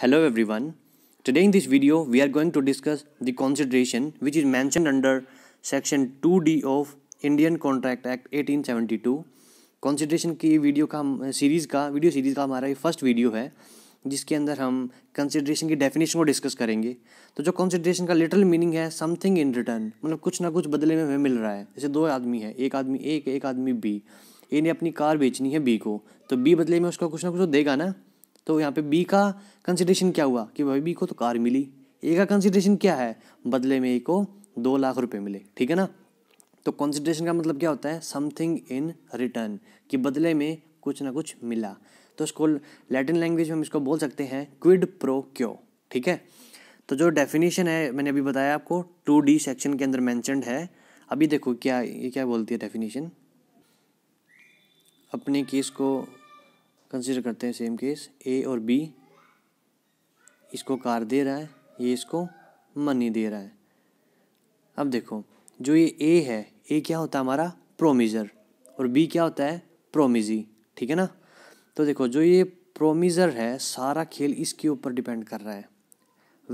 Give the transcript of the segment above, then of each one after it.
Hello everyone. Today in this video we are going to discuss the consideration which is mentioned under section 2D of Indian contract act 1872 consideration की video का series का video series का हमारा ये first video है जिसके अंदर हम कंसिडरेशन की डेफिनेशन को डिस्कस करेंगे तो जो कंसिडरेशन का लिटरल मीनिंग है समथिंग इन रिटर्न मतलब कुछ ना कुछ बदले में हमें मिल रहा है जैसे दो आदमी है एक आदमी ए एक, एक आदमी बी ए ने अपनी कार बेचनी है बी को तो बी बदले में उसका कुछ ना कुछ तो देगा ना तो यहाँ पे बी का कंसिडरेशन क्या हुआ कि भाई बी को तो कार मिली ए का कंसिडरेशन क्या है बदले में ए को दो लाख रुपए मिले ठीक है ना तो कंसिडरेशन का मतलब क्या होता है समथिंग इन रिटर्न कि बदले में कुछ ना कुछ मिला तो इसको लैटिन लैंग्वेज में हम इसको बोल सकते हैं क्विड प्रो क्यो ठीक है तो जो डेफिनेशन है मैंने अभी बताया आपको टू डी सेक्शन के अंदर मैंशनड है अभी देखो क्या ये क्या बोलती है डेफिनेशन अपने केस को कंसिडर करते हैं सेम केस ए और बी इसको कार दे रहा है ये इसको मनी दे रहा है अब देखो जो ये ए है ए क्या होता है हमारा प्रोमीज़र और बी क्या होता है प्रोमिजी ठीक है ना तो देखो जो ये प्रोमिज़र है सारा खेल इसके ऊपर डिपेंड कर रहा है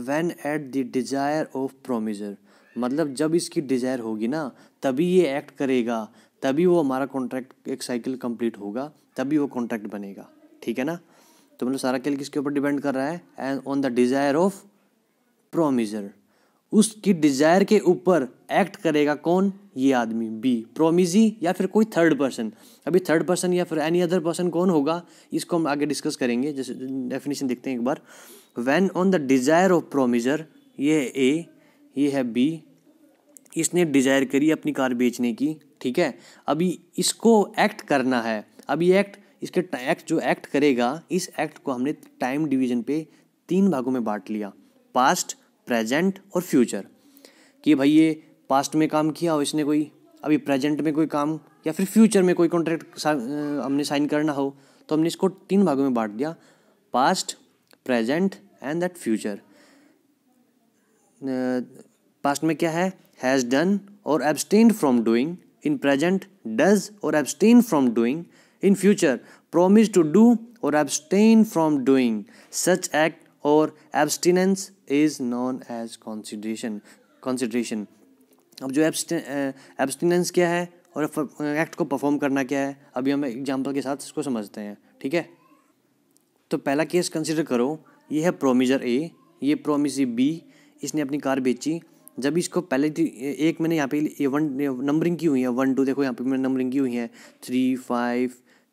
when at the desire of promisor मतलब जब इसकी डिज़ायर होगी ना तभी ये एक्ट करेगा तभी वो हमारा कॉन्ट्रैक्ट एक साइकिल कंप्लीट होगा तभी वो कॉन्ट्रैक्ट बनेगा ठीक है ना तो मतलब सारा खेल किसके ऊपर डिपेंड कर रहा है and on the desire of promisor उसकी डिजायर के ऊपर एक्ट करेगा कौन ये आदमी बी प्रोमिजी या फिर कोई थर्ड पर्सन अभी थर्ड पर्सन या फिर एनी अदर पर्सन कौन होगा इसको हम आगे डिस्कस करेंगे जैसे डेफिनेशन देखते हैं एक बार when on the desire of promisor ये है ए ये है बी इसने डिजायर करी अपनी कार बेचने की ठीक है अभी इसको एक्ट करना है अब ये एक्ट इसके एक्ट जो एक्ट करेगा इस एक्ट को हमने टाइम डिवीजन पे तीन भागों में बांट लिया पास्ट प्रेजेंट और फ्यूचर कि भाई ये पास्ट में काम किया हो इसने कोई अभी प्रेजेंट में कोई काम या फिर फ्यूचर में कोई कॉन्ट्रैक्ट हमने साइन करना हो तो हमने इसको तीन भागों में बांट दिया past present and that future past में क्या है हैज़ डन और abstain from doing in present does और abstain from doing in future promise to do और abstain from doing such act और abstinence is known as consideration consideration अब जो abstinence क्या है और एक्ट को परफॉर्म करना क्या है अभी हम एग्जाम्पल के साथ इसको समझते हैं ठीक है तो पहला केस कंसिडर करो ये है प्रोमिजर ए ये प्रोमिजी बी इसने अपनी कार बेची जब इसको पहले एक मैंने यहाँ पे ये वन नंबरिंग की हुई है वन टू देखो यहाँ पे मैंने नंबरिंग की हुई है three five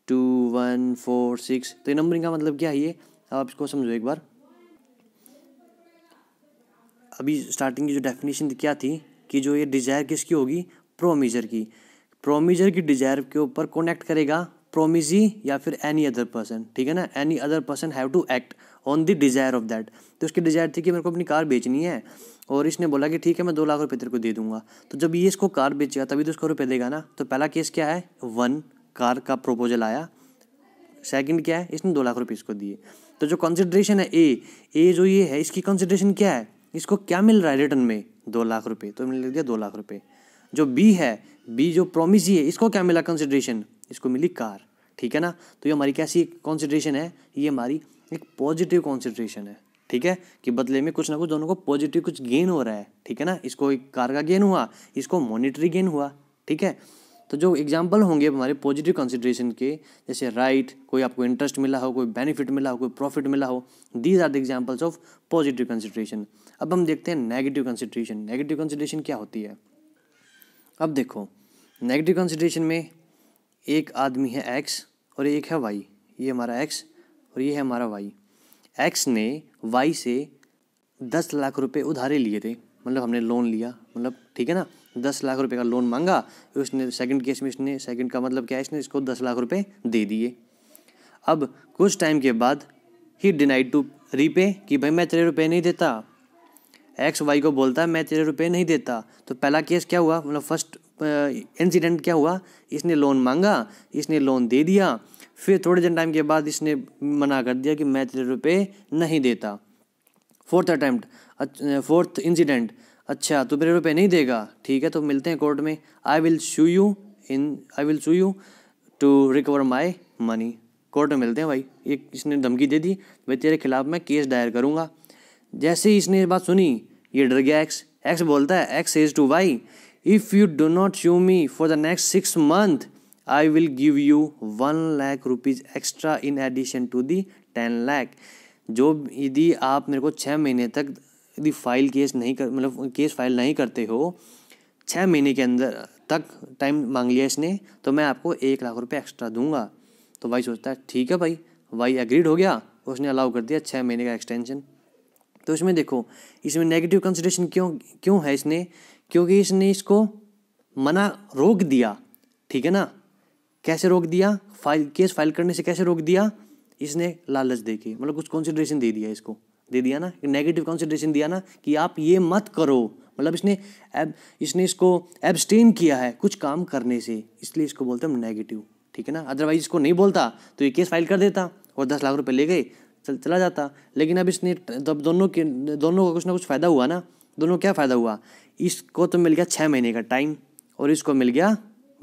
two one four six तो ये नंबरिंग का मतलब क्या है ये आप इसको समझो एक बार अभी स्टार्टिंग की जो डेफिनेशन क्या थी कि जो ये डिजायर किसकी होगी प्रोमीजर की प्रोमीजर की डिजायर के ऊपर कनेक्ट करेगा प्रोमिजी या फिर एनी अदर पर्सन ठीक है ना any other person have to act on the desire of that तो उसकी डिजायर थी कि मेरे को अपनी कार बेचनी है और इसने बोला कि ठीक है मैं दो लाख रुपये तेरे को दे दूंगा तो जब ये इसको कार बेचेगा तभी तो उसको रुपये देगा ना तो पहला केस क्या है वन कार का प्रपोजल आया सेकंड क्या है इसने दो लाख रुपये इसको दिए तो जो कंसिड्रेशन है ए ए जो ये है इसकी कंसिड्रेशन क्या है इसको क्या मिल रहा है रिटर्न में दो लाख रुपये तो हमने लिख दिया दो लाख रुपये जो बी है बी जो प्रोमिस है इसको क्या मिला कंसिड्रेशन इसको मिली कार ठीक है ना तो ये हमारी कैसी कॉन्सिड्रेशन है ये हमारी एक पॉजिटिव कॉन्सिड्रेशन है ठीक है कि बदले में कुछ ना कुछ दोनों को पॉजिटिव कुछ गेन हो रहा है ठीक है ना इसको एक कार का गेन हुआ इसको मॉनिटरी गेन हुआ ठीक है तो जो एग्जाम्पल होंगे हमारे पॉजिटिव कंसिड्रेशन के जैसे राइट right, कोई आपको इंटरेस्ट मिला हो कोई बेनिफिट मिला हो कोई प्रॉफिट मिला हो these are the examples of positive consideration अब हम देखते हैं नेगेटिव कंसिड्रेशन नेगेटिव कंसिड्रेशन क्या होती है अब देखो नेगेटिव कंसिड्रेशन में एक आदमी है एक्स और एक है वाई ये हमारा एक्स और ये है हमारा वाई एक्स ने वाई से दस लाख रुपए उधारे लिए थे मतलब हमने लोन लिया मतलब ठीक है ना दस लाख रुपए का लोन मांगा उसने सेकंड केस में इसने सेकंड का मतलब क्या है इसने इसको दस लाख रुपए दे दिए अब कुछ टाइम के बाद ही डिनाइड टू रीपे कि भाई मैं तेरे रुपये नहीं देता एक्स वाई को बोलता है मैं तेरे रुपये नहीं देता तो पहला केस क्या हुआ मतलब फर्स्ट इंसिडेंट क्या हुआ इसने लोन मांगा इसने लोन दे दिया फिर थोड़े दिन टाइम के बाद इसने मना कर दिया कि मैं तेरे रुपये नहीं देता फोर्थ अटैम्प्ट फोर्थ इंसिडेंट अच्छा तू तो मेरे रुपये नहीं देगा ठीक है तो मिलते हैं कोर्ट में I will sue you in I will sue you to recover my money court में मिलते हैं भाई ये इसने धमकी दे दी भाई तेरे खिलाफ मैं केस दायर करूँगा जैसे ही इसने ये बात सुनी ये डर गया एक्स एक्स बोलता है X is to Y if you do not sue me for the next six month I will give you one lakh rupees extra in addition to the ten lakh जो यदि आप मेरे को छः महीने तक यदि फाइल केस नहीं कर मतलब केस फाइल नहीं करते हो छः महीने के अंदर तक टाइम मांग लिया इसने तो मैं आपको एक लाख रुपये एक्स्ट्रा दूंगा तो भाई सोचता है ठीक है भाई वाई एग्रीड हो गया उसने अलाउ कर दिया छः महीने का एक्सटेंशन तो इसमें देखो इसमें नेगेटिव कंसिडरेशन क्यों क्यों है इसने क्योंकि इसने इसको मना रोक दिया ठीक है ना कैसे रोक दिया फाइल केस फाइल करने से कैसे रोक दिया इसने लालच दे के मतलब कुछ कंसिडरेशन दे दिया इसको दे दिया ना नेगेटिव कंसिडरेशन दिया ना कि आप ये मत करो मतलब इसने एब इसने इसको एबस्टेन किया है कुछ काम करने से इसलिए इसको बोलते हम नेगेटिव ठीक है ना अदरवाइज इसको नहीं बोलता तो ये केस फाइल कर देता और दस लाख रुपये ले गए चल चला जाता लेकिन अब इसने तब दोनों के दोनों को कुछ ना कुछ फ़ायदा हुआ ना दोनों क्या फ़ायदा हुआ इसको तो मिल गया छः महीने का टाइम और इसको मिल गया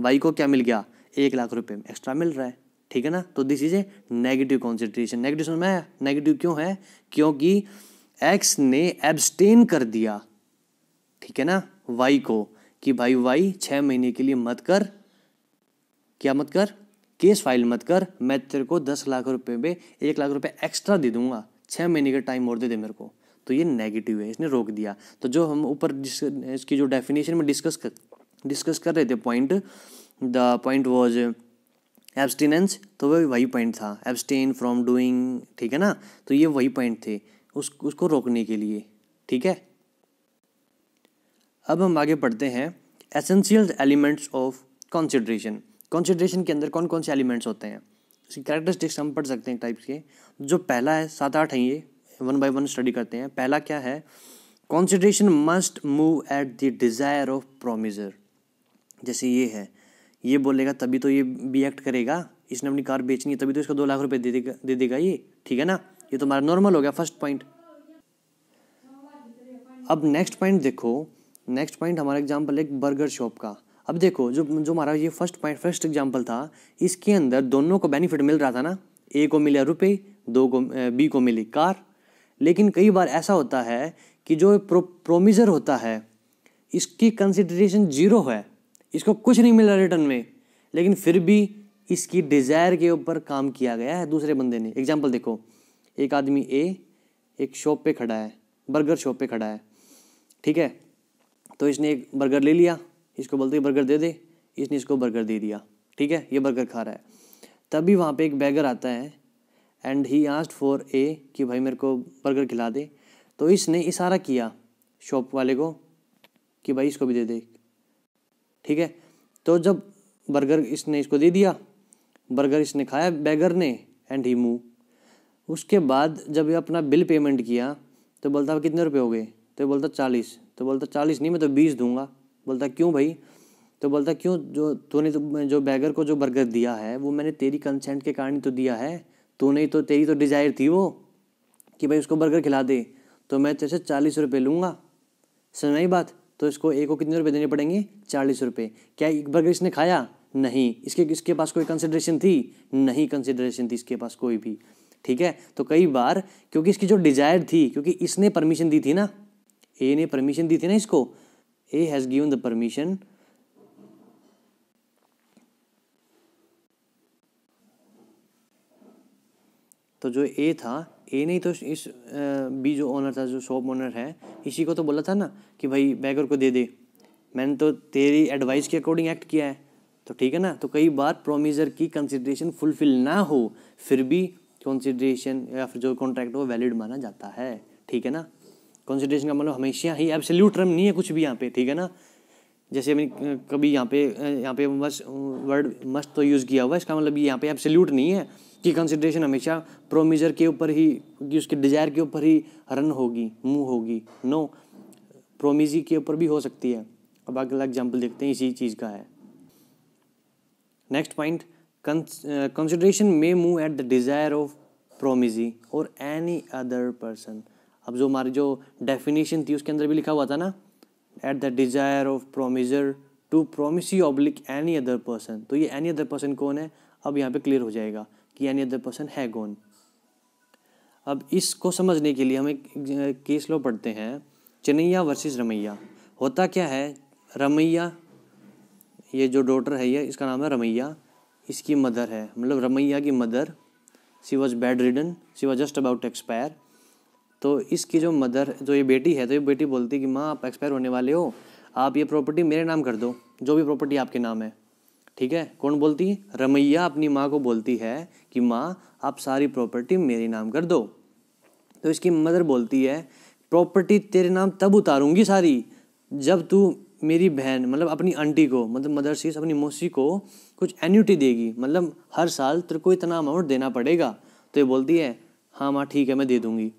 वाई को क्या मिल गया एक लाख रुपये एक्स्ट्रा मिल रहा है ठीक है ना तो this is a negative consideration negative समझ में नेगेटिव क्यों है क्योंकि एक्स ने एब्सटेन कर दिया ठीक है ना वाई को कि भाई वाई छः महीने के लिए मत कर क्या मत कर केस फाइल मत कर मैं तेरे को दस लाख रुपए में एक लाख रुपए एक्स्ट्रा दे दूंगा छः महीने का टाइम और दे दे मेरे को तो ये नेगेटिव है इसने रोक दिया तो जो हम ऊपर इसकी जो डेफिनेशन में डिस्कस कर डिस्कस कर रहे थे point the point was abstinence तो वह वही पॉइंट था एब्सटेन फ्रॉम डूइंग ठीक है ना तो ये वही पॉइंट थे उस उसको रोकने के लिए ठीक है अब हम आगे पढ़ते हैं essential elements of consideration consideration के अंदर कौन कौन से एलिमेंट्स होते हैं उसकी कैरेक्टरिस्टिक्स हम पढ़ सकते हैं टाइप्स के जो पहला है सात आठ हैं ये वन बाय वन स्टडी करते हैं पहला क्या है consideration must move at the desire of promisor जैसे ये है ये बोलेगा तभी तो ये बी एक्ट करेगा इसने अपनी कार बेचनी है तभी तो इसको दो लाख रुपये दे देगा दे देगा ये ठीक है ना ये तो हमारा नॉर्मल हो गया फर्स्ट पॉइंट अब नेक्स्ट पॉइंट देखो नेक्स्ट पॉइंट हमारा एग्जाम्पल एक बर्गर शॉप का अब देखो जो जो हमारा ये फर्स्ट पॉइंट फर्स्ट एग्जाम्पल था इसके अंदर दोनों को बेनिफिट मिल रहा था ना ए को मिले रुपये दो को बी को मिली कार लेकिन कई बार ऐसा होता है कि जो प्रो, प्रोमिज़र होता है इसकी कंसिडरेशन जीरो है इसको कुछ नहीं मिला रिटर्न में लेकिन फिर भी इसकी डिज़ायर के ऊपर काम किया गया है दूसरे बंदे ने एग्जाम्पल देखो एक आदमी ए एक शॉप पे खड़ा है बर्गर शॉप पे खड़ा है ठीक है तो इसने एक बर्गर ले लिया इसको बोलते बर्गर दे दे इसने इसको बर्गर दे दिया ठीक है ये बर्गर खा रहा है तभी वहाँ पे एक बैगर आता है and he asked for a कि भाई मेरे को बर्गर खिला दे तो इसने इशारा किया शॉप वाले को कि भाई इसको भी दे दे ठीक है तो जब बर्गर इसने इसको दे दिया बर्गर इसने खाया बैगर ने एंड ही मूव उसके बाद जब ये अपना बिल पेमेंट किया तो बोलता कितने रुपये हो गए तो बोलता चालीस तो बोलता चालीस नहीं मैं तो बीस दूंगा बोलता क्यों भाई तो बोलता क्यों जो तूने तो जो बैगर को जो बर्गर दिया है वो मैंने तेरी कंसेंट के कारण तो दिया है तूने तो तेरी तो डिज़ायर थी वो कि भाई उसको बर्गर खिला दे तो मैं तेरे से चालीस रुपये लूँगा समझ बात तो इसको ए को कितने रुपए देने पड़ेंगे चालीस रुपए क्या एक बर्गर इसने खाया नहीं इसके इसके पास कोई कंसिडरेशन थी नहीं कंसिडरेशन थी इसके पास कोई भी ठीक है तो कई बार क्योंकि इसकी जो डिजायर थी क्योंकि इसने परमिशन दी थी ना ए ने परमिशन दी थी ना इसको A has given the permission तो जो ए था ए नहीं तो इस बी जो ओनर था जो शॉप ओनर है इसी को तो बोला था ना कि भाई बैगर को दे दे मैंने तो तेरी एडवाइस के अकॉर्डिंग एक्ट किया है तो ठीक है ना तो कई बार प्रोमिजर की कंसिड्रेशन फुलफिल ना हो फिर भी कंसिड्रेशन या फिर जो कॉन्ट्रैक्ट हो वैलिड माना जाता है ठीक है ना कंसिड्रेशन का मतलब हमेशा ही एब्सोल्यूट टर्म नहीं है कुछ भी यहाँ पे ठीक है ना जैसे मैंने कभी यहाँ पे यहाँ पे मस्ट वर्ड मस्ट तो यूज़ किया हुआ है इसका मतलब यहाँ पे एब्सोल्यूट नहीं है कि कंसिड्रेशन हमेशा प्रोमीजर के ऊपर ही कि उसके डिज़ायर के ऊपर ही रन होगी मूव होगी नो प्रोमीजी के ऊपर भी हो सकती है अब अगला एग्जाम्पल देखते हैं इसी चीज़ का है next point consideration may move at the desire of promisee और एनी अदर पर्सन अब जो हमारी जो डेफिनेशन थी उसके अंदर भी लिखा हुआ था ना at the desire of promisor to promisee oblique any other person तो ये एनी अदर पर्सन कौन है अब यहाँ पे क्लियर हो जाएगा कि एनी अदर पर्सन है कौन अब इसको समझने के लिए हम एक केस लो पढ़ते हैं चनैया वर्सेस रमैया होता क्या है रमैया ये जो डॉटर है ये इसका नाम है रमैया इसकी मदर है मतलब रमैया की mother she was bedridden she was just about expire तो इसकी जो मदर जो ये बेटी है तो ये बेटी बोलती है कि माँ आप एक्सपायर होने वाले हो आप ये प्रॉपर्टी मेरे नाम कर दो जो भी प्रॉपर्टी आपके नाम है ठीक है कौन बोलती है रमैया अपनी माँ को बोलती है कि माँ आप सारी प्रॉपर्टी मेरे नाम कर दो तो इसकी मदर बोलती है प्रॉपर्टी तेरे नाम तब उतारूँगी सारी जब तू मेरी बहन मतलब अपनी आंटी को मतलब मदर सीस अपनी मौसी को कुछ एन्यूटी देगी मतलब हर साल तेरे को इतना अमाउंट देना पड़ेगा तो ये बोलती है हाँ माँ ठीक है मैं दे दूँगी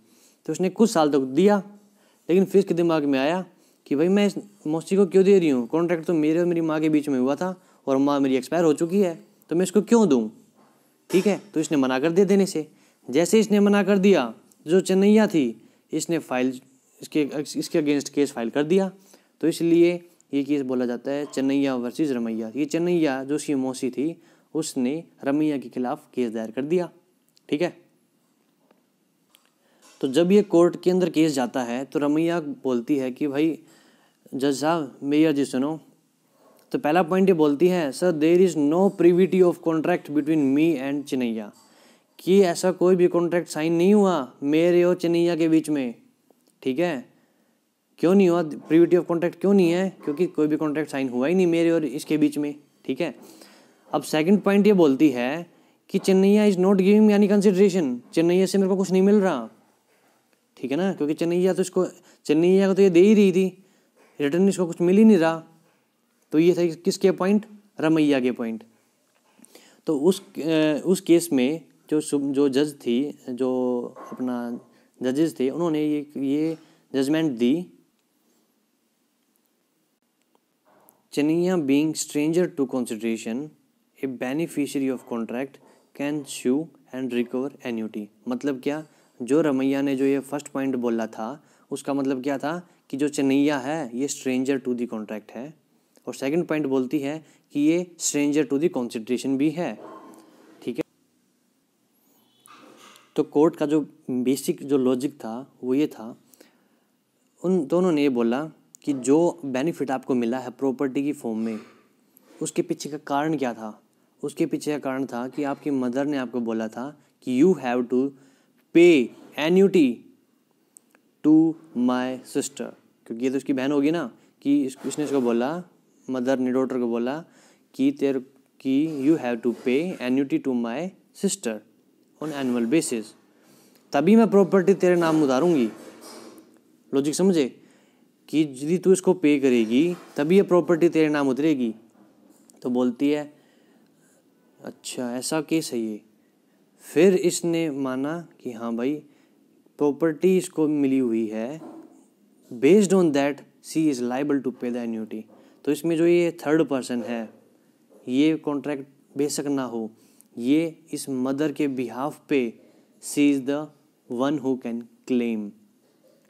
तो उसने कुछ साल तक दिया लेकिन फिर उसके दिमाग में आया कि भाई मैं इस मौसी को क्यों दे रही हूँ कॉन्ट्रैक्ट तो मेरे और मेरी माँ के बीच में हुआ था और माँ मेरी एक्सपायर हो चुकी है तो मैं इसको क्यों दूँ ठीक है तो इसने मना कर दिया देने से जैसे इसने मना कर दिया जो चन्नैया थी इसने फाइल इसके इसके अगेंस्ट केस फाइल कर दिया तो इसलिए ये केस बोला जाता है चन्नैया वर्सेस रमैया ये चन्नैया जो उसकी मौसी थी उसने रमैया के खिलाफ केस दायर कर दिया ठीक है तो जब ये कोर्ट के अंदर केस जाता है तो रमैया बोलती है कि भाई जज साहब मैया जी सुनो तो पहला पॉइंट ये बोलती है sir there is no privity of contract between me and Chinnaya कि ऐसा कोई भी कॉन्ट्रैक्ट साइन नहीं हुआ मेरे और चिनैया के बीच में ठीक है क्यों नहीं हुआ प्रिविटी ऑफ कॉन्ट्रैक्ट क्यों नहीं है क्योंकि कोई भी कॉन्ट्रैक्ट साइन हुआ ही नहीं मेरे और इसके बीच में ठीक है अब सेकंड पॉइंट ये बोलती है कि चेन्नैया इज़ नॉट गिविंग यानी कंसिड्रेशन चेन्नैया से मेरे को कुछ नहीं मिल रहा ठीक है ना क्योंकि चेन्नैया तो इसको चन्नैया को तो ये दे ही रही थी रिटर्न इसको कुछ मिल ही नहीं रहा तो ये था किसके पॉइंट रमैया के पॉइंट तो उस उस केस में जो जो जज थी जो अपना जजेस थे उन्होंने ये ये जजमेंट दी Chinnaya being stranger to consideration a beneficiary of contract can sue and recover annuity मतलब क्या जो रमैया ने जो ये फर्स्ट पॉइंट बोला था उसका मतलब क्या था कि जो चन्नैया है ये स्ट्रेंजर टू दी कॉन्ट्रैक्ट है और सेकंड पॉइंट बोलती है कि ये स्ट्रेंजर टू दी कॉन्सिड्रेशन भी है ठीक है तो कोर्ट का जो बेसिक जो लॉजिक था वो ये था उन दोनों ने ये बोला कि जो बेनिफिट आपको मिला है प्रॉपर्टी की फॉर्म में उसके पीछे का कारण क्या था उसके पीछे का कारण था कि आपकी मदर ने आपको बोला था कि you have to pay annuity to my sister क्योंकि ये तो उसकी बहन होगी ना कि इस, इसने इसको बोला मदर ने डॉटर को बोला कि तेर कि you have to pay annuity to my sister on annual basis तभी मैं प्रॉपर्टी तेरे नाम उतारूँगी लॉजिक समझे कि यदि तू इसको पे करेगी तभी ये प्रॉपर्टी तेरे नाम उतरेगी तो बोलती है अच्छा ऐसा केस है ये फिर इसने माना कि हाँ भाई प्रॉपर्टी इसको मिली हुई है based on that she is liable to pay the annuity तो इसमें जो ये थर्ड पर्सन है ये कॉन्ट्रैक्ट बेशक ना हो ये इस मदर के बिहाफ पे she is the one who can claim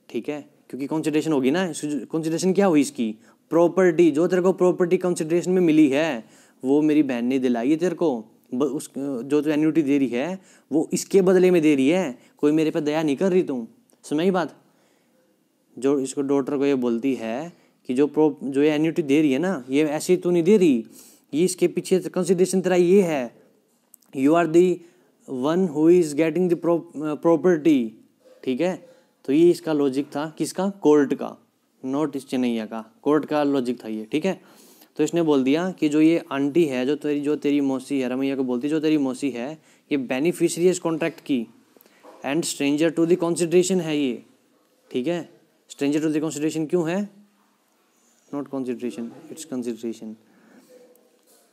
ठीक है क्योंकि कॉन्सिड्रेशन होगी ना कॉन्सिड्रेशन क्या हुई इसकी प्रॉपर्टी जो तेरे को प्रॉपर्टी कंसिडरेशन में मिली है वो मेरी बहन ने दिलाई है तेरे को उस जो तो एन्यूटी दे रही है वो इसके बदले में दे रही है कोई मेरे पे दया नहीं कर रही तुम ही बात जो इसको डॉटर को ये बोलती है कि जो प्रो जो ये एन्यूटी दे रही है ना ये ऐसी तो नहीं दे रही ये इसके पीछे कंसिडरेशन तेरा ये है you are the one who is getting the property ठीक है तो ये इसका लॉजिक था किसका कोर्ट का नॉट इस चेन्नैया का कोर्ट का लॉजिक था ये ठीक है तो इसने बोल दिया कि जो ये आंटी है जो तेरी जो तेरी मौसी है रमैया को बोलती जो तेरी मौसी है ये बेनिफिशरी इस कॉन्ट्रैक्ट की and stranger to the consideration है ये ठीक है स्ट्रेंजर टू द कॉन्सिड्रेशन क्यों है नॉट कॉन्सिड्रेशन इट्स कंसिड्रेशन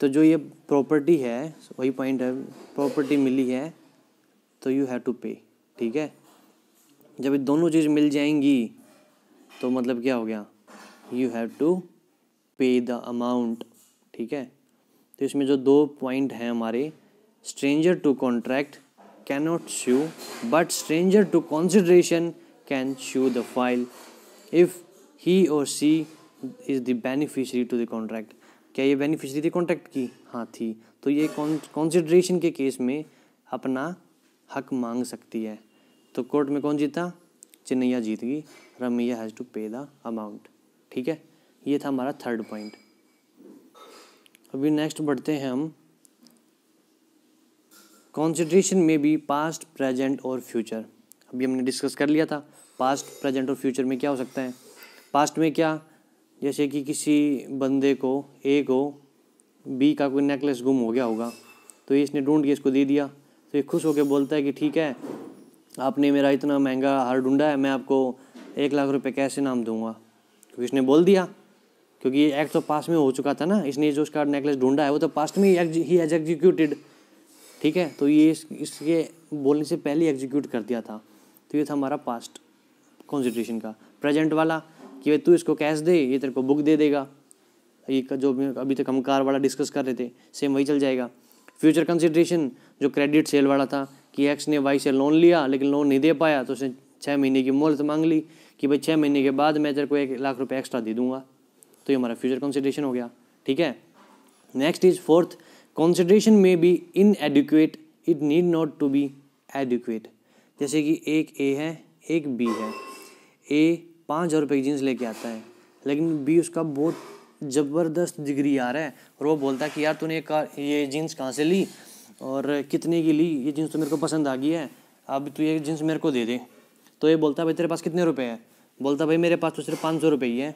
तो जो ये प्रॉपर्टी है वही पॉइंट है प्रॉपर्टी मिली है तो यू हैव टू पे ठीक है जब ये दोनों चीज़ मिल जाएंगी तो मतलब क्या हो गया you have to pay the amount ठीक है तो इसमें जो दो पॉइंट हैं हमारे stranger to contract cannot sue but stranger to consideration can sue the file if he और she is the beneficiary to the contract क्या ये बेनिफिशरी थी कॉन्ट्रैक्ट की हाँ थी तो ये कॉन्सिड्रेशन के केस में अपना हक मांग सकती है तो कोर्ट में कौन जीता चिन्हैया जीत गई Ramayya has to pay the amount ठीक है ये था हमारा थर्ड पॉइंट अभी नेक्स्ट बढ़ते हैं हम कॉन्सेंट्रेशन में भी पास्ट प्रेजेंट और फ्यूचर अभी हमने डिस्कस कर लिया था पास्ट प्रेजेंट और फ्यूचर में क्या हो सकता है पास्ट में क्या जैसे कि किसी बंदे को ए को बी का कोई नेकलेस गुम हो गया होगा तो ये इसने ढूंढ के इसको दे दिया तो ये खुश होकर बोलता है कि ठीक है आपने मेरा इतना महंगा हार ढूंढा है मैं आपको एक लाख रुपए कैसे नाम दूंगा क्योंकि तो इसने बोल दिया क्योंकि ये एक्ट तो पास्ट में हो चुका था ना इसने जो उसका नेकलेस ढूंढा है वो तो पास्ट में ही एज एग्जीक्यूटेड ठीक है तो ये इस, इसके बोलने से पहले एग्जीक्यूट कर दिया था तो ये था हमारा पास्ट कॉन्सिड्रेशन का प्रेजेंट वाला कि भाई तू इसको कैश दे ये तेरे को बुक दे देगा ये जो अभी तक हम कार वाला डिस्कस कर रहे थे सेम वही चल जाएगा फ्यूचर कंसिड्रेशन जो क्रेडिट सेल वाला था कि एक्स ने वाई से लोन लिया लेकिन लोन नहीं दे पाया तो उसने छः महीने की मोहलत मांग ली कि भाई छः महीने के बाद मैं तेरे को एक लाख रुपये एक्स्ट्रा दे दूंगा तो ये हमारा फ्यूचर कंसिडरेशन हो गया ठीक है next is fourth consideration may be inadequate it need not to be adequate जैसे कि एक ए है एक बी है ए पाँच हज़ार रुपये की जीन्स लेके आता है लेकिन बी उसका बहुत ज़बरदस्त डिग्री आ रहा है और वो बोलता है कि यार तूने ये जीन्स कहाँ से ली और कितने की ली ये जीन्स तो मेरे को पसंद आ गई है अब तू ये जीन्स मेरे को दे दे तो ये बोलता है भाई तेरे पास कितने रुपए हैं बोलता भाई मेरे पास तो सिर्फ पाँच सौ रुपये ही है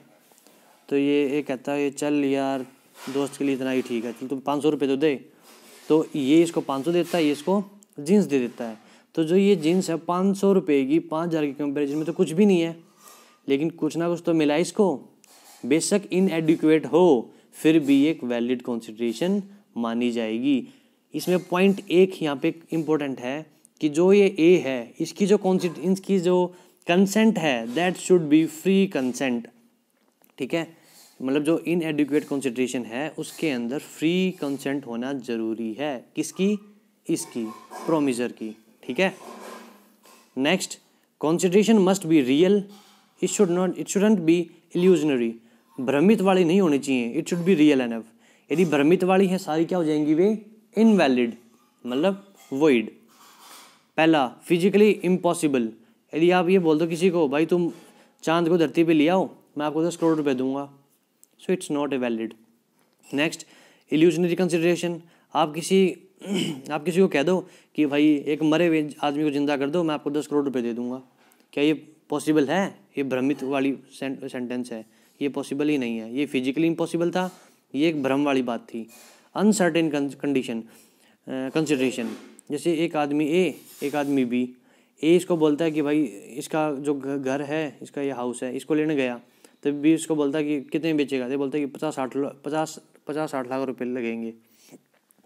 तो ये ये कहता है चल यार दोस्त के लिए इतना ही ठीक है चल तुम पाँच सौ रुपये तो दे तो ये इसको पाँच सौ देता है ये इसको जीन्स दे देता है तो जो ये जीन्स है पाँच सौ रुपये की पाँच हज़ार के कंपेरिजन में तो कुछ भी नहीं है लेकिन कुछ ना कुछ तो मिला इसको बेशक इनएडिक्यूट हो फिर भी एक वैलिड कॉन्सिड्रेशन मानी जाएगी इसमें पॉइंट एक यहाँ पे इम्पोर्टेंट है कि जो ये ए है इसकी जो कॉन्सिड इसकी जो कंसेंट है that should be free consent ठीक है मतलब जो इन एडिक्यूट कॉन्सेंट्रेशन है उसके अंदर फ्री कंसेंट होना ज़रूरी है किसकी इसकी प्रोमिजर की ठीक है next consideration must be real it should not it shouldn't be illusionary भ्रमित वाली नहीं होनी चाहिए it should be real enough यदि भ्रमित वाली है सारी क्या हो जाएंगी वे इनवैलिड मतलब वोइड पहला फिजिकली इम्पॉसिबल यदि आप ये बोल दो किसी को भाई तुम चांद को धरती पे ले आओ मैं आपको दस करोड़ रुपए दूंगा so it's not a valid next illusionary consideration आप किसी आप किसी को कह दो कि भाई एक मरे हुए आदमी को जिंदा कर दो मैं आपको दस करोड़ रुपए दे दूंगा क्या ये पॉसिबल है ये भ्रमित वाली सेंटेंस है ये पॉसिबल ही नहीं है ये फिजिकली इम्पॉसिबल था ये एक भ्रम वाली बात थी अनसर्टेन कंडीशन कंसिडरेशन जैसे एक आदमी ए एक आदमी बी ए इसको बोलता है कि भाई इसका जो घर है इसका ये हाउस है इसको लेने गया तब भी उसको बोलता कि कितने बेचेगा तो बोलता कि पचास साठ पचास पचास साठ लाख रुपये लगेंगे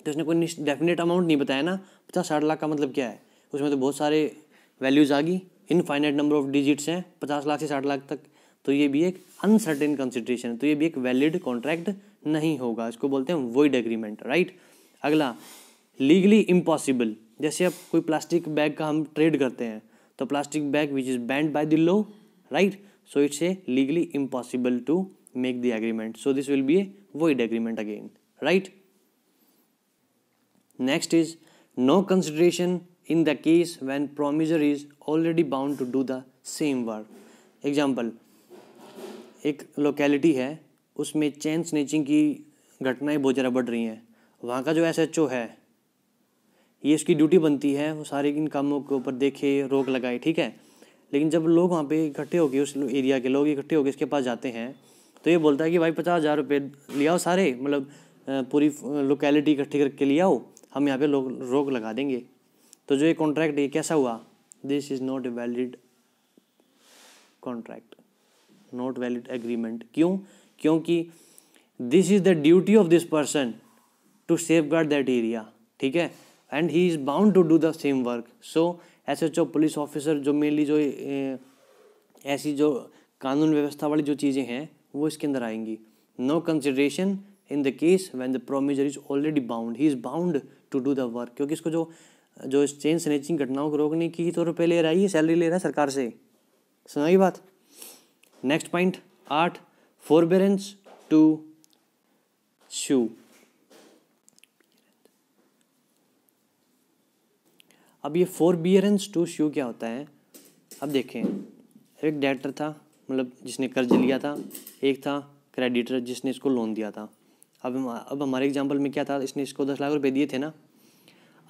तो उसने कोई डेफिनेट अमाउंट नहीं बताया ना पचास साठ लाख का मतलब क्या है उसमें तो बहुत सारे वैल्यूज़ आ गई इनफाइनाइट नंबर ऑफ डिजिट्स हैं पचास लाख से साठ लाख तक तो ये भी एक अनसर्टेन कंसिड्रेशन है तो ये भी एक वैलिड कॉन्ट्रैक्ट नहीं होगा इसको बोलते हैं वोइड एग्रीमेंट राइट अगला लीगली इम्पॉसिबल जैसे अब कोई प्लास्टिक बैग का हम ट्रेड करते हैं तो plastic bag which is banned by the law right so it's a legally impossible to make the agreement so this will be a void agreement again right next is no consideration in the case when promiser is already bound to do the same work example एक locality है उसमें चैन snatching की घटनाएं बहुत ज़्यादा बढ़ रही हैं वहाँ का जो एस एच ओ है ये उसकी ड्यूटी बनती है वो सारे इन कामों के ऊपर देखे रोक लगाए ठीक है लेकिन जब लोग वहाँ पे इकट्ठे होके उस एरिया के लोग इकट्ठे होके इसके पास जाते हैं तो ये बोलता है कि भाई पचास हज़ार रुपये ले आओ सारे मतलब पूरी लोकेलिटी इकट्ठी करके ले आओ हम यहाँ पे लोग रोक लगा देंगे तो जो ये कॉन्ट्रैक्ट ये कैसा हुआ this is not a valid contract not valid agreement क्यों क्योंकि this is the duty of this person to safeguard that area ठीक है and he is bound to do the same work so ऐसे ओ police officer जो mainly जो eh, ऐसी जो कानून व्यवस्था वाली जो चीज़ें हैं वो इसके अंदर आएंगी no consideration in the case when the promisor is already bound he is bound to do the work क्योंकि इसको जो जो इस चेन स्नेचिंग घटनाओं को रोकने की तो रुपये ले रहा है सैलरी ले रहा है सरकार से सुनाई बात नेक्स्ट पॉइंट आठ फोरबेरेंस टू शू अब ये फोर बियरेंस टू शू क्या होता है अब देखें एक डेटर था मतलब जिसने कर्ज लिया था एक था क्रेडिटर जिसने इसको लोन दिया था अब अब हमारे एग्जाम्पल में क्या था इसने इसको दस लाख रुपए दिए थे ना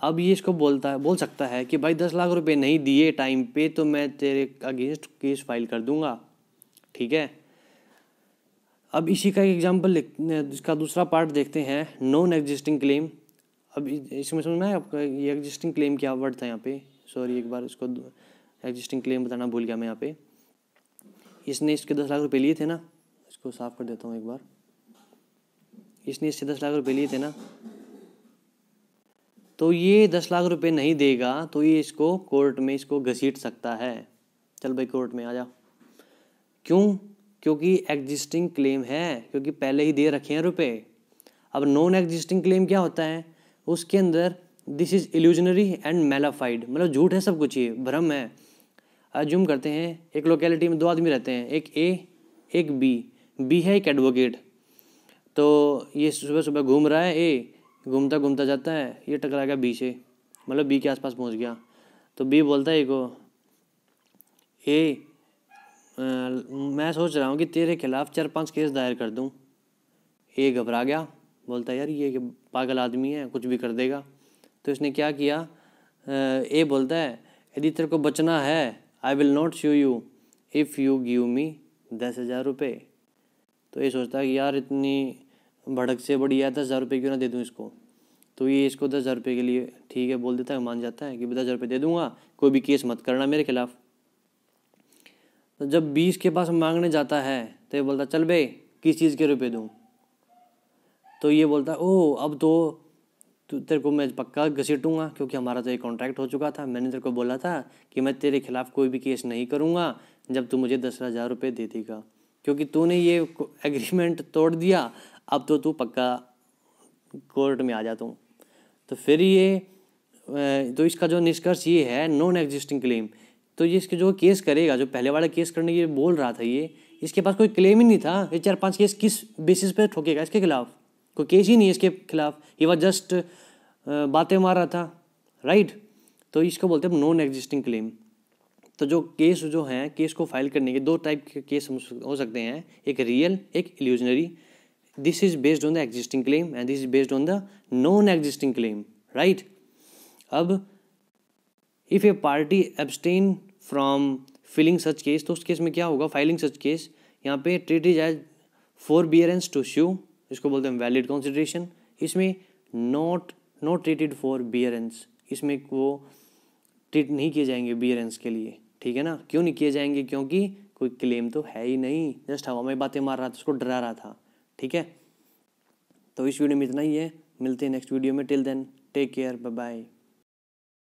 अब ये इसको बोलता है बोल सकता है कि भाई दस लाख रुपए नहीं दिए टाइम पे तो मैं तेरे अगेंस्ट केस फाइल कर दूंगा ठीक है अब इसी का एग्जाम्पल इसका दूसरा पार्ट देखते हैं नॉन एग्जिस्टिंग क्लेम अब इसमें समझ में आपका ये एग्जिस्टिंग क्लेम क्या वर्ड था यहाँ पे सॉरी एक बार इसको एग्जिस्टिंग क्लेम बताना भूल गया मैं यहाँ पे इसने इसके दस लाख रुपए लिए थे ना इसको साफ कर देता हूँ एक बार इसने इससे दस लाख रुपए लिए थे ना तो ये दस लाख रुपए नहीं देगा तो ये इसको कोर्ट में इसको घसीट सकता है चल भाई कोर्ट में आ जा क्यों क्योंकि एग्जिस्टिंग क्लेम है क्योंकि पहले ही दे रखे हैं रुपए अब नॉन एग्जिस्टिंग क्लेम क्या होता है उसके अंदर this is illusionary and malafide मतलब झूठ है सब कुछ ये भ्रम है जूम करते हैं एक लोकेलिटी में दो आदमी रहते हैं एक ए एक बी बी है एक एडवोकेट तो ये सुबह सुबह घूम रहा है ए घूमता घूमता जाता है ये टकरा गया बी से मतलब बी के आसपास पहुंच गया तो बी बोलता है एक को ए आ, मैं सोच रहा हूँ कि तेरे खिलाफ़ चार पांच केस दायर कर दूँ ए घबरा गया बोलता है यार ये पागल आदमी है कुछ भी कर देगा तो इसने क्या किया ए बोलता है यदि तेरे को बचना है I will not sue you if you give me दस हज़ार रुपये तो ये सोचता है कि यार इतनी भड़क से बड़ी है दस हज़ार रुपये क्यों ना दे दूँ इसको तो ये इसको दस हज़ार रुपये के लिए ठीक है बोल देता है मान जाता है कि दस हज़ार रुपये दे दूँगा कोई भी केस मत करना मेरे खिलाफ तो जब बीस के पास मांगने जाता है तो ये बोलता चल बे किस चीज़ के रुपये दूँ तो ये बोलता है ओह अब तो तेरे को मैं पक्का घसीटूंगा क्योंकि हमारा तो एक कॉन्ट्रैक्ट हो चुका था मैंने तेरे को बोला था कि मैं तेरे खिलाफ़ कोई भी केस नहीं करूँगा जब तू मुझे दस हज़ार रुपये दे देगा क्योंकि तूने ये एग्रीमेंट तोड़ दिया अब तो तू पक्का कोर्ट में आ जा तू तो फिर ये तो इसका जो निष्कर्ष ये है नॉन एग्जिस्टिंग क्लेम तो ये इसके जो केस करेगा जो पहले वाला केस करने के बोल रहा था ये इसके पास कोई क्लेम ही नहीं था ये चार पांच केस किस बेसिस पे ठोकेगा इसके खिलाफ़ कोई केस ही नहीं है इसके खिलाफ ये वह जस्ट बातें मार रहा था राइट तो इसको बोलते हैं नॉन एग्जिस्टिंग क्लेम तो जो केस जो है केस को फाइल करने के दो टाइप के केस हो सकते हैं एक रियल एक illusionary this is based on the existing claim and this is based on the non existing claim right अब if a party abstain from filing such case तो उस केस में क्या होगा फाइलिंग सच केस यहाँ पे treat is as forbear to sue इसको बोलते हैं वैलिड कॉन्सिड्रेशन इसमें not not treated forbearance इसमें वो ट्रीट नहीं किए जाएंगे बियरेंस के लिए ठीक है ना क्यों नहीं किए जाएंगे क्योंकि कोई क्लेम तो है ही नहीं जस्ट हवा में बातें मार रहा था उसको डरा रहा था ठीक है तो इस वीडियो में इतना ही है मिलते हैं नेक्स्ट वीडियो में till then take care bye bye